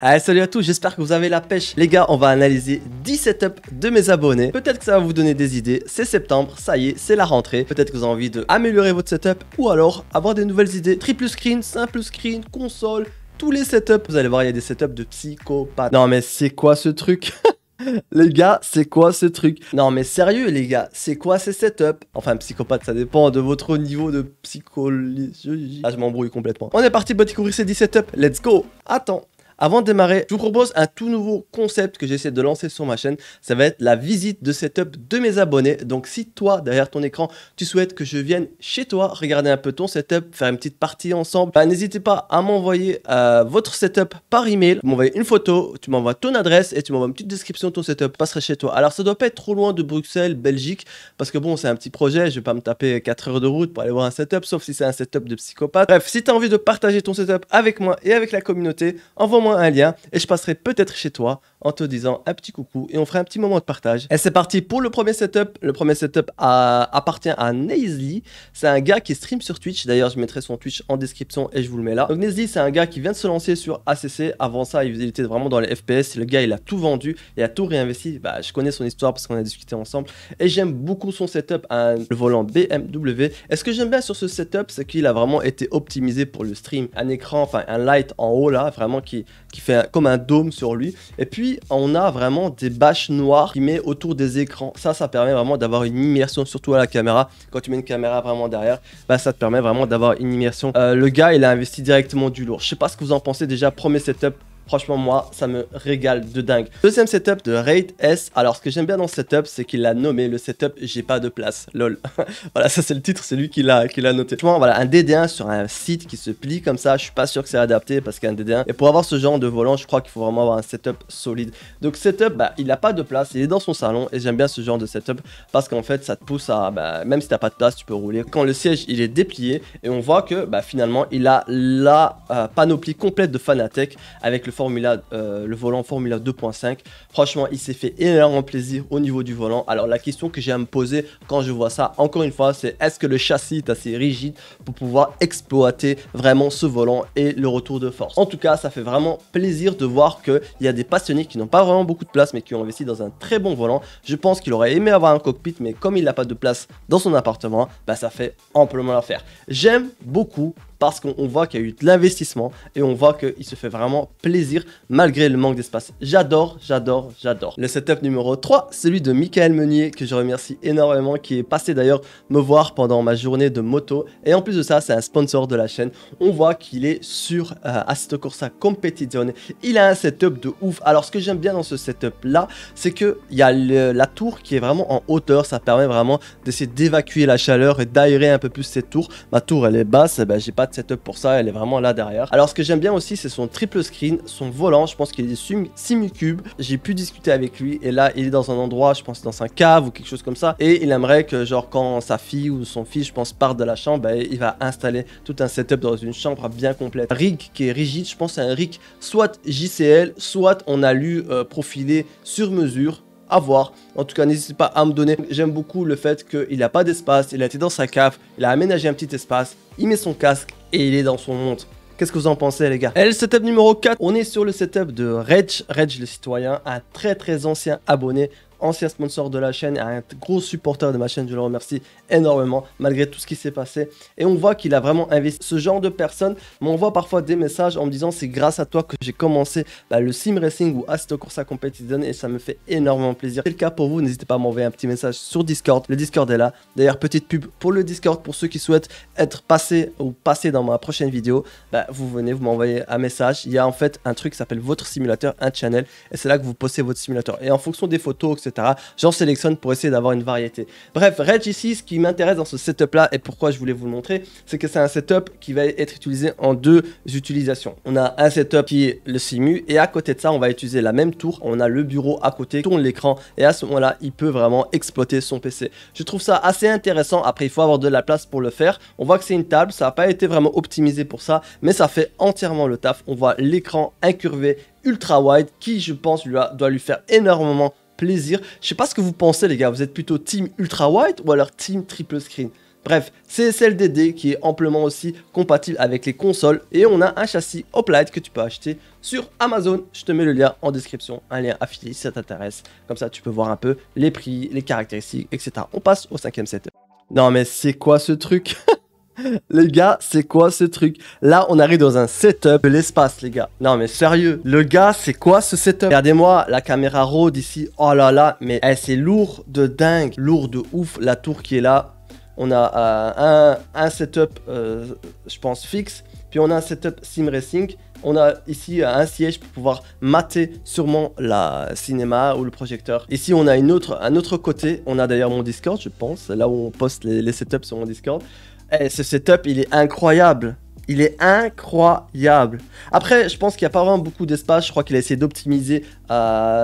Allez salut à tous, j'espère que vous avez la pêche. Les gars, on va analyser 10 setups de mes abonnés. Peut-être que ça va vous donner des idées. C'est septembre, ça y est, c'est la rentrée. Peut-être que vous avez envie d'améliorer votre setup ou alors avoir des nouvelles idées. Triple screen, simple screen, console, tous les setups. Vous allez voir, il y a des setups de psychopathe Non mais c'est quoi ce truc Les gars, c'est quoi ce truc Non mais sérieux les gars, c'est quoi ces setups Enfin psychopathe, ça dépend de votre niveau de psychologie. Ah je m'embrouille complètement. On est parti pour découvrir ces 10 setups, let's go Attends avant de démarrer, je vous propose un tout nouveau concept que j'essaie de lancer sur ma chaîne. Ça va être la visite de setup de mes abonnés. Donc si toi, derrière ton écran, tu souhaites que je vienne chez toi, regarder un peu ton setup, faire une petite partie ensemble, bah, n'hésitez pas à m'envoyer euh, votre setup par email. M'envoyer une photo, tu m'envoies ton adresse et tu m'envoies une petite description de ton setup. Je passerai chez toi. Alors ça doit pas être trop loin de Bruxelles, Belgique, parce que bon, c'est un petit projet. Je vais pas me taper 4 heures de route pour aller voir un setup, sauf si c'est un setup de psychopathe. Bref, si tu as envie de partager ton setup avec moi et avec la communauté, envoie-moi un lien et je passerai peut-être chez toi en te disant un petit coucou et on fera un petit moment de partage. Et c'est parti pour le premier setup. Le premier setup appartient à Naisly. C'est un gars qui stream sur Twitch. D'ailleurs, je mettrai son Twitch en description et je vous le mets là. Donc Naisly, c'est un gars qui vient de se lancer sur ACC. Avant ça, il était vraiment dans les FPS. Le gars, il a tout vendu et a tout réinvesti. Bah, je connais son histoire parce qu'on a discuté ensemble et j'aime beaucoup son setup, hein, le volant BMW. Et ce que j'aime bien sur ce setup, c'est qu'il a vraiment été optimisé pour le stream. Un écran, enfin un light en haut là, vraiment qui qui fait comme un dôme sur lui. Et puis, on a vraiment des bâches noires qui met autour des écrans. Ça, ça permet vraiment d'avoir une immersion, surtout à la caméra. Quand tu mets une caméra vraiment derrière, bah, ça te permet vraiment d'avoir une immersion. Euh, le gars, il a investi directement du lourd. Je sais pas ce que vous en pensez déjà, premier setup Franchement, moi, ça me régale de dingue. Deuxième setup de Raid S. Alors, ce que j'aime bien dans ce setup, c'est qu'il a nommé le setup « J'ai pas de place ». Lol. voilà, ça c'est le titre, c'est lui qui l'a noté. voilà, un DD1 sur un site qui se plie comme ça, je suis pas sûr que c'est adapté parce qu'un DD1... Et pour avoir ce genre de volant, je crois qu'il faut vraiment avoir un setup solide. Donc, setup, bah, il a pas de place, il est dans son salon et j'aime bien ce genre de setup parce qu'en fait, ça te pousse à... Bah, même si t'as pas de place, tu peux rouler. Quand le siège, il est déplié et on voit que, bah, finalement, il a la euh, panoplie complète de Fanatec avec le euh, le volant Formula 2.5. Franchement, il s'est fait énormément plaisir au niveau du volant. Alors la question que j'ai à me poser quand je vois ça, encore une fois, c'est est-ce que le châssis est assez rigide pour pouvoir exploiter vraiment ce volant et le retour de force En tout cas, ça fait vraiment plaisir de voir qu'il y a des passionnés qui n'ont pas vraiment beaucoup de place mais qui ont investi dans un très bon volant. Je pense qu'il aurait aimé avoir un cockpit mais comme il n'a pas de place dans son appartement, bah, ça fait amplement l'affaire. J'aime beaucoup parce qu'on voit qu'il y a eu de l'investissement et on voit qu'il se fait vraiment plaisir malgré le manque d'espace. J'adore, j'adore, j'adore. Le setup numéro 3, celui de Michael Meunier que je remercie énormément, qui est passé d'ailleurs me voir pendant ma journée de moto. Et en plus de ça, c'est un sponsor de la chaîne. On voit qu'il est sur euh, Corsa Competizione. Il a un setup de ouf. Alors ce que j'aime bien dans ce setup là, c'est qu'il y a la tour qui est vraiment en hauteur. Ça permet vraiment d'essayer d'évacuer la chaleur et d'aérer un peu plus cette tour. Ma tour elle est basse, eh ben, j'ai pas setup pour ça, elle est vraiment là derrière. Alors ce que j'aime bien aussi c'est son triple screen, son volant, je pense qu'il est simucube j'ai pu discuter avec lui et là il est dans un endroit, je pense dans un cave ou quelque chose comme ça et il aimerait que genre quand sa fille ou son fils je pense parte de la chambre, ben, il va installer tout un setup dans une chambre bien complète. Rig qui est rigide, je pense c'est un rig soit JCL, soit on a lu euh, profilé sur mesure à voir. En tout cas, n'hésitez pas à me donner. J'aime beaucoup le fait qu'il n'a pas d'espace, il a été dans sa cave, il a aménagé un petit espace, il met son casque et il est dans son monde. Qu'est-ce que vous en pensez les gars Et le setup numéro 4, on est sur le setup de Reg, Reg le citoyen, un très très ancien abonné ancien sponsor de la chaîne et un gros supporter de ma chaîne. Je le remercie énormément malgré tout ce qui s'est passé. Et on voit qu'il a vraiment investi ce genre de personnes. M'envoie parfois des messages en me disant c'est grâce à toi que j'ai commencé bah, le sim racing ou Assetto Corsa Competition et ça me fait énormément plaisir. C'est le cas pour vous, n'hésitez pas à m'envoyer un petit message sur Discord. Le Discord est là. D'ailleurs, petite pub pour le Discord pour ceux qui souhaitent être passés ou passer dans ma prochaine vidéo. Bah, vous venez, vous m'envoyez un message. Il y a en fait un truc qui s'appelle votre simulateur, un channel et c'est là que vous postez votre simulateur. Et en fonction des photos, etc J'en sélectionne pour essayer d'avoir une variété. Bref, Red ici, ce qui m'intéresse dans ce setup là et pourquoi je voulais vous le montrer, c'est que c'est un setup qui va être utilisé en deux utilisations. On a un setup qui est le simu et à côté de ça, on va utiliser la même tour. On a le bureau à côté, tourne l'écran et à ce moment-là, il peut vraiment exploiter son PC. Je trouve ça assez intéressant. Après, il faut avoir de la place pour le faire. On voit que c'est une table, ça n'a pas été vraiment optimisé pour ça, mais ça fait entièrement le taf. On voit l'écran incurvé ultra wide qui je pense lui doit lui faire énormément plaisir. Je sais pas ce que vous pensez, les gars. Vous êtes plutôt team ultra White ou alors team triple screen Bref, c'est CLDD qui est amplement aussi compatible avec les consoles et on a un châssis Hoplite que tu peux acheter sur Amazon. Je te mets le lien en description, un lien affilié si ça t'intéresse. Comme ça, tu peux voir un peu les prix, les caractéristiques, etc. On passe au cinquième set. Non mais c'est quoi ce truc Les gars, c'est quoi ce truc Là, on arrive dans un setup de l'espace, les gars. Non, mais sérieux. Le gars, c'est quoi ce setup Regardez-moi la caméra road ici. Oh là là, mais eh, c'est lourd de dingue. Lourd de ouf, la tour qui est là. On a euh, un, setup, euh, je pense, fixe. Puis on a un setup sim racing. On a ici euh, un siège pour pouvoir mater sûrement la cinéma ou le projecteur. Ici, on a une autre, un autre côté. On a d'ailleurs mon Discord, je pense, là où on poste les, les setups sur mon Discord. Eh, ce setup, il est incroyable. Il est incroyable. Après, je pense qu'il n'y a pas vraiment beaucoup d'espace. Je crois qu'il a essayé d'optimiser euh,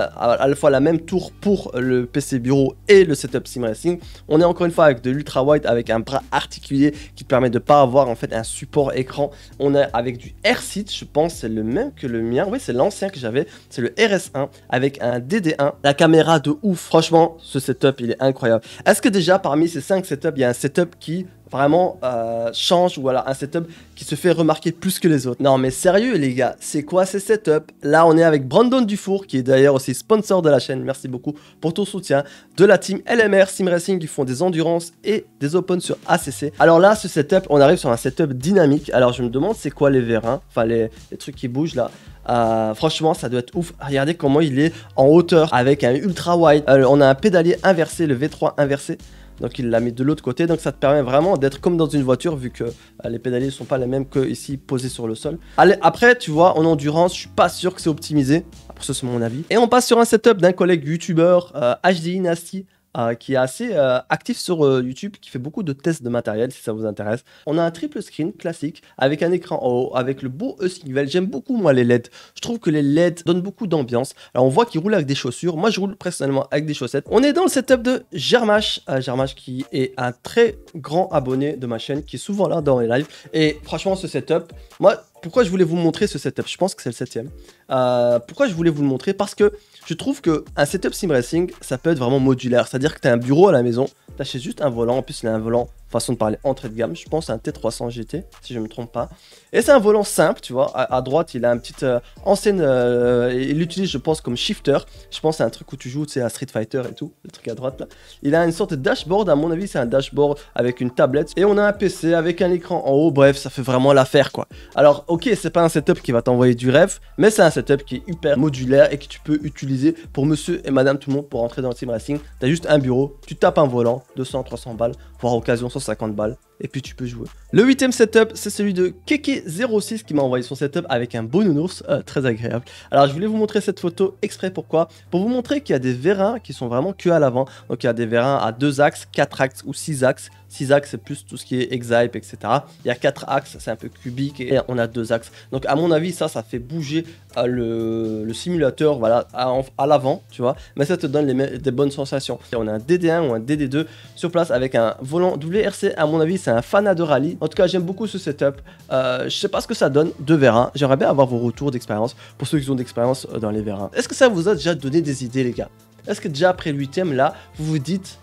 à, la fois la même tour pour le PC bureau et le setup sim racing. On est encore une fois avec de l'ultra white avec un bras articulé qui permet de ne pas avoir en fait un support écran. On est avec du r je pense, c'est le même que le mien. Oui, c'est l'ancien que j'avais, c'est le RS1 avec un DD1. La caméra de ouf, franchement, ce setup il est incroyable. Est-ce que déjà parmi ces 5 setups, il y a un setup qui vraiment euh, change ou voilà un setup qui se fait remarquer plus que les autres. Non mais sérieux les gars, c'est quoi ces setups Là on est avec Brandon Dufour qui est d'ailleurs aussi sponsor de la chaîne, merci beaucoup pour ton soutien, de la team LMR Sim Racing qui font des endurances et des open sur ACC. Alors là ce setup, on arrive sur un setup dynamique, alors je me demande c'est quoi les vérins, enfin les, trucs qui bougent là. Euh, franchement, ça doit être ouf. Regardez comment il est en hauteur avec un ultra wide. Euh, on a un pédalier inversé, le V3 inversé donc il la mis de l'autre côté, donc ça te permet vraiment d'être comme dans une voiture, vu que euh, les pédaliers ne sont pas les mêmes que ici posés sur le sol. après, tu vois, en endurance, je suis pas sûr que c'est optimisé, Après, ce c'est mon avis. Et on passe sur un setup d'un collègue youtubeur, HDI euh, HD Nasty, euh, qui est assez euh, actif sur euh, YouTube, qui fait beaucoup de tests de matériel si ça vous intéresse. On a un triple screen classique avec un écran en haut, avec le beau E-Signal. J'aime beaucoup moi les LED. Je trouve que les LED donnent beaucoup d'ambiance. Alors on voit qu'il roule avec des chaussures. Moi je roule personnellement avec des chaussettes. On est dans le setup de Germash. Germash qui est un très grand abonné de ma chaîne, qui est souvent là dans les lives. Et franchement ce setup, moi pourquoi je voulais vous montrer ce setup Je pense que c'est le septième. pourquoi je voulais vous le montrer Parce que je trouve que un setup sim racing, ça peut être vraiment modulaire. C'est-à-dire que tu as un bureau à la maison, tu juste un volant, en plus il a un volant de parler entrée de gamme, je pense, un T300 GT, si je me trompe pas. Et c'est un volant simple, tu vois. À, droite, il a un petite euh, ancienne. Euh, il l'utilise, je pense, comme shifter. Je pense, c'est un truc où tu joues, tu sais, à Street Fighter et tout. Le truc à droite, Il a une sorte de dashboard. À mon avis, c'est un dashboard avec une tablette. Et on a un PC avec un écran en haut. Bref, ça fait vraiment l'affaire, quoi. Alors, ok, c'est pas un setup qui va t'envoyer du rêve, mais c'est un setup qui est hyper modulaire et que tu peux utiliser pour monsieur et madame tout le monde pour entrer dans le team racing. tu as juste un bureau, tu tapes un volant, 200, 300 balles, voire occasion 60. 50 balles et puis tu peux jouer. Le huitième setup, c'est celui de Keke06 qui m'a envoyé son setup avec un beau nounours euh, très agréable. Alors je voulais vous montrer cette photo exprès pourquoi Pour vous montrer qu'il y a des vérins qui sont vraiment que à l'avant. Donc il y a des vérins à deux axes, quatre axes ou six axes. 6 axes, c'est plus tout ce qui est exhype, etc. Il y a quatre axes, c'est un peu cubique et on a deux axes. Donc, à mon avis, ça, ça fait bouger euh, le, simulateur voilà, à, à l'avant, tu vois. Mais ça te donne les, des bonnes sensations. on a un DD1 ou un DD2 sur place avec un volant wrc À mon avis, c'est un fanat de rallye. En tout cas, j'aime beaucoup ce setup. Euh, je sais pas ce que ça donne de Vérin. J'aimerais bien avoir vos retours d'expérience pour ceux qui ont d'expérience euh, dans les Vérins. Est-ce que ça vous a déjà donné des idées, les gars Est-ce que déjà après le 8ème, là, vous vous dites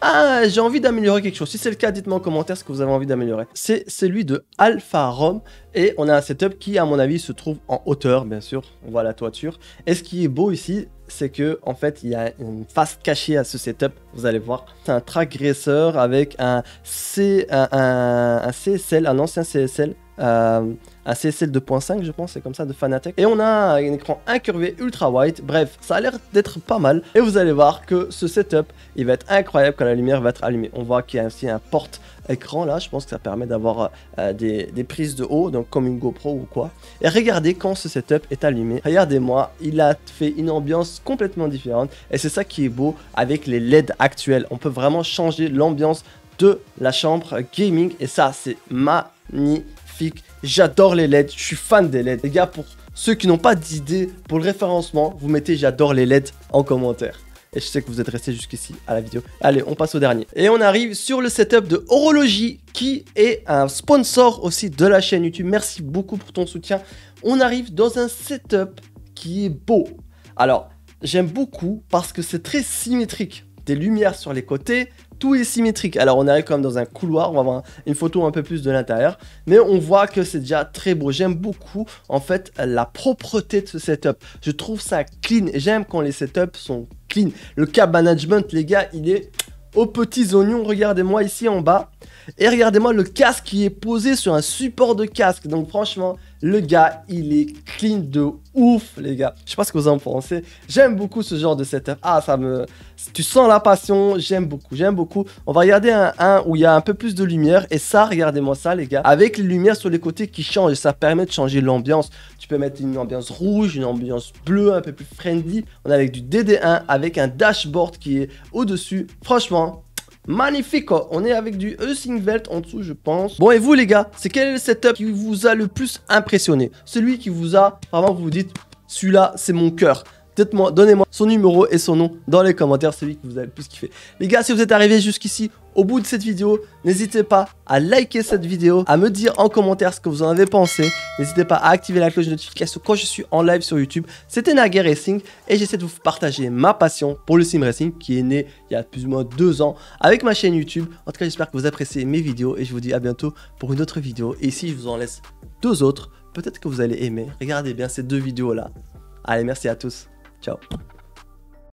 ah, j'ai envie d'améliorer quelque chose. Si c'est le cas, dites-moi en commentaire ce que vous avez envie d'améliorer. C'est celui de Alpha Rome. Et on a un setup qui, à mon avis, se trouve en hauteur, bien sûr. On voit la toiture. Et ce qui est beau ici, c'est que en fait, il y a une face cachée à ce setup. Vous allez voir. C'est un tragresseur avec un, C, un CSL, un ancien CSL. Euh, un CSL 2.5 je pense, c'est comme ça, de Fanatec. Et on a un écran incurvé ultra white bref, ça a l'air d'être pas mal. Et vous allez voir que ce setup, il va être incroyable quand la lumière va être allumée. On voit qu'il y a aussi un porte écran là, je pense que ça permet d'avoir euh, des, prises de haut, donc comme une GoPro ou quoi. Et regardez quand ce setup est allumé, regardez-moi, il a fait une ambiance complètement différente et c'est ça qui est beau avec les LED actuels. On peut vraiment changer l'ambiance de la chambre gaming et ça c'est magnifique J'adore les LED, je suis fan des LED. Les gars, pour ceux qui n'ont pas d'idée pour le référencement, vous mettez j'adore les LED en commentaire. Et je sais que vous êtes resté jusqu'ici à la vidéo. Allez, on passe au dernier. Et on arrive sur le setup de Horologie qui est un sponsor aussi de la chaîne YouTube. Merci beaucoup pour ton soutien. On arrive dans un setup qui est beau. Alors, j'aime beaucoup parce que c'est très symétrique. Des lumières sur les côtés, tout est symétrique. Alors on arrive quand même dans un couloir, on va avoir une photo un peu plus de l'intérieur, mais on voit que c'est déjà très beau. J'aime beaucoup en fait la propreté de ce setup. Je trouve ça clean. J'aime quand les setups sont clean. Le cab management, les gars, il est aux petits oignons. Regardez-moi ici en bas. Et regardez-moi le casque qui est posé sur un support de casque. Donc franchement, le gars, il est clean de ouf, les gars. Je sais pas ce que vous en pensez. J'aime beaucoup ce genre de setup. Ah, ça me... Tu sens la passion. J'aime beaucoup, j'aime beaucoup. On va regarder un, 1 où il y a un peu plus de lumière. Et ça, regardez-moi ça, les gars. Avec les lumières sur les côtés qui changent. Ça permet de changer l'ambiance. Tu peux mettre une ambiance rouge, une ambiance bleue, un peu plus friendly. On est avec du DD1, avec un dashboard qui est au-dessus. Franchement, Magnifique, on est avec du e en dessous, je pense. Bon, et vous, les gars, c'est quel est le setup qui vous a le plus impressionné Celui qui vous a, vraiment, vous vous dites, celui-là, c'est mon cœur moi donnez-moi son numéro et son nom dans les commentaires, celui que vous avez le plus kiffé. Les gars, si vous êtes arrivés jusqu'ici, au bout de cette vidéo, n'hésitez pas à liker cette vidéo, à me dire en commentaire ce que vous en avez pensé. N'hésitez pas à activer la cloche de notification quand je suis en live sur YouTube. C'était Naguer Racing et j'essaie de vous partager ma passion pour le sim racing qui est né il y a plus ou moins deux ans avec ma chaîne YouTube. En tout cas, j'espère que vous appréciez mes vidéos et je vous dis à bientôt pour une autre vidéo. Et ici, je vous en laisse deux autres. Peut-être que vous allez aimer. Regardez bien ces deux vidéos là. Allez, merci à tous. Ciao.